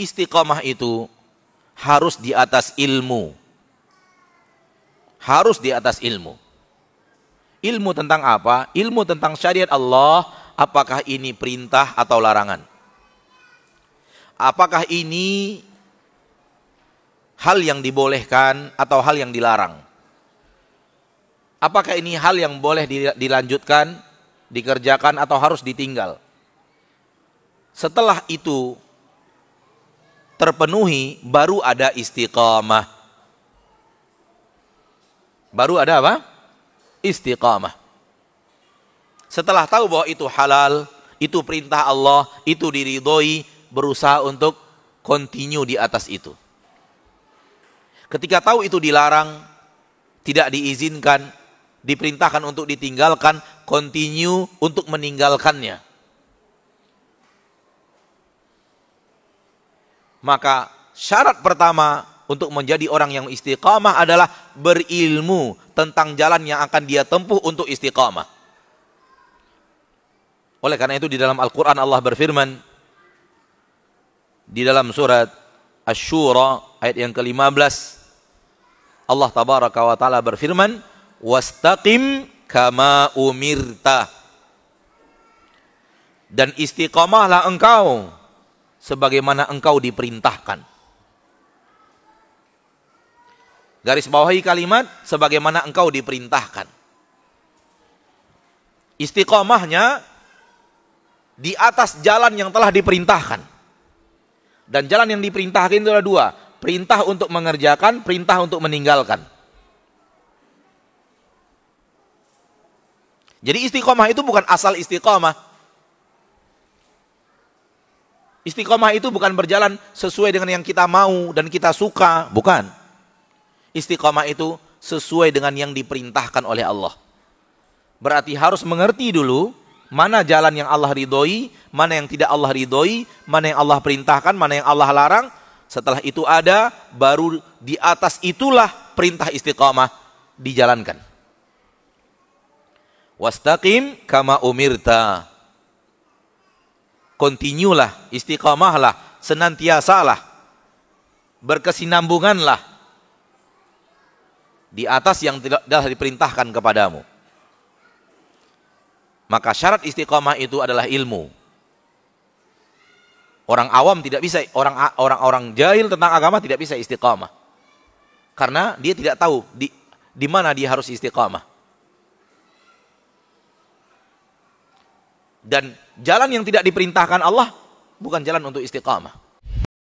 Istiqomah itu harus di atas ilmu. Harus di atas ilmu. Ilmu tentang apa? Ilmu tentang syariat Allah, apakah ini perintah atau larangan? Apakah ini hal yang dibolehkan atau hal yang dilarang? Apakah ini hal yang boleh dilanjutkan, dikerjakan atau harus ditinggal? Setelah itu terpenuhi baru ada istiqamah. Baru ada apa? Istiqamah. Setelah tahu bahwa itu halal, itu perintah Allah, itu diridhoi, berusaha untuk continue di atas itu. Ketika tahu itu dilarang, tidak diizinkan, diperintahkan untuk ditinggalkan, continue untuk meninggalkannya. Maka syarat pertama untuk menjadi orang yang istiqamah adalah berilmu tentang jalan yang akan dia tempuh untuk istiqamah. Oleh karena itu di dalam Al-Quran Allah berfirman, di dalam surat Ash-Shura ayat yang ke-15, Allah tabaraka wa ta'ala berfirman, Wastaqim kama umirta. Dan istiqamahlah engkau sebagaimana engkau diperintahkan. Garis bawahi kalimat sebagaimana engkau diperintahkan. Istiqomahnya di atas jalan yang telah diperintahkan. Dan jalan yang diperintahkan itu ada dua. Perintah untuk mengerjakan, perintah untuk meninggalkan. Jadi istiqomah itu bukan asal istiqomah. Istiqomah itu bukan berjalan sesuai dengan yang kita mau dan kita suka, bukan. Istiqomah itu sesuai dengan yang diperintahkan oleh Allah. Berarti harus mengerti dulu mana jalan yang Allah ridhoi, mana yang tidak Allah ridhoi, mana yang Allah perintahkan, mana yang Allah larang. Setelah itu ada, baru di atas itulah perintah istiqomah dijalankan. Wastaqim kama umirta lah, kontinyulah, istiqamahlah, senantiasalah, berkesinambunganlah di atas yang telah diperintahkan kepadamu. Maka syarat istiqamah itu adalah ilmu. Orang awam tidak bisa, orang orang-orang jahil tentang agama tidak bisa istiqamah. Karena dia tidak tahu di di mana dia harus istiqamah. Dan jalan yang tidak diperintahkan Allah bukan jalan untuk istiqamah.